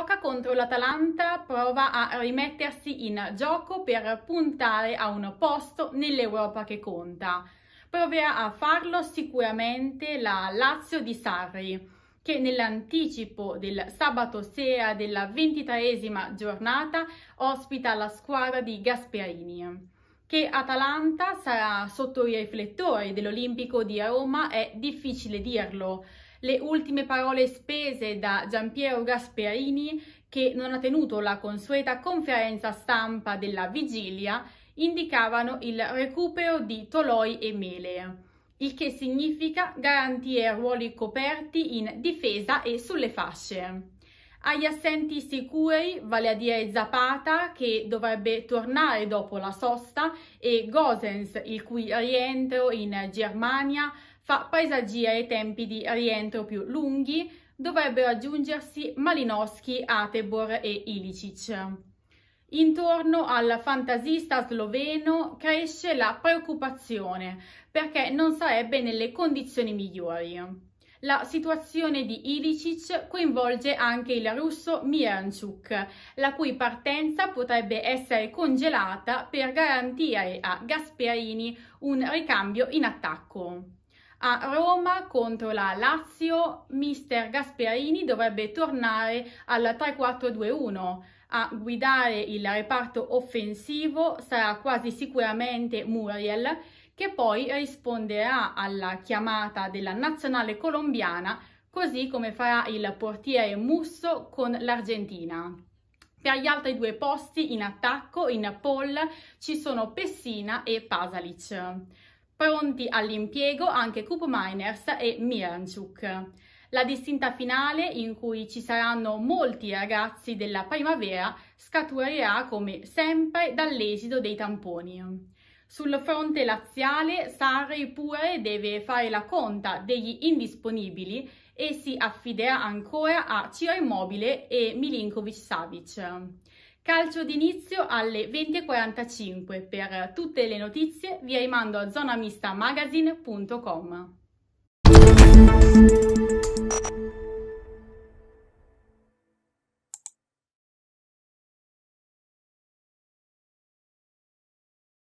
gioca contro l'Atalanta prova a rimettersi in gioco per puntare a un posto nell'Europa che conta. Proverà a farlo sicuramente la Lazio di Sarri, che nell'anticipo del sabato sera della ventitreesima giornata ospita la squadra di Gasperini che Atalanta sarà sotto i riflettori dell'Olimpico di Roma è difficile dirlo, le ultime parole spese da Giampiero Gasperini che non ha tenuto la consueta conferenza stampa della vigilia indicavano il recupero di Toloi e Mele, il che significa garantire ruoli coperti in difesa e sulle fasce. Agli assenti sicuri, vale a dire Zapata, che dovrebbe tornare dopo la sosta, e Gosens, il cui rientro in Germania fa presagire tempi di rientro più lunghi, dovrebbero aggiungersi Malinowski, Atebor e Ilicic. Intorno al fantasista sloveno cresce la preoccupazione perché non sarebbe nelle condizioni migliori. La situazione di Ilicic coinvolge anche il russo Miranchuk, la cui partenza potrebbe essere congelata per garantire a Gasperini un ricambio in attacco a Roma contro la Lazio, mister Gasperini dovrebbe tornare al 3-4-2-1. A guidare il reparto offensivo sarà quasi sicuramente Muriel, che poi risponderà alla chiamata della nazionale colombiana, così come farà il portiere Musso con l'Argentina. Per gli altri due posti in attacco, in Paul, ci sono Pessina e Pasalic pronti all'impiego anche Coop Miners e Miranchuk. La distinta finale, in cui ci saranno molti ragazzi della primavera, scaturirà come sempre dall'esito dei tamponi. Sul fronte laziale, Sarri pure deve fare la conta degli indisponibili e si affiderà ancora a Ciro Immobile e Milinkovic Savic. Calcio d'inizio alle 20.45. Per tutte le notizie vi rimando a zonamista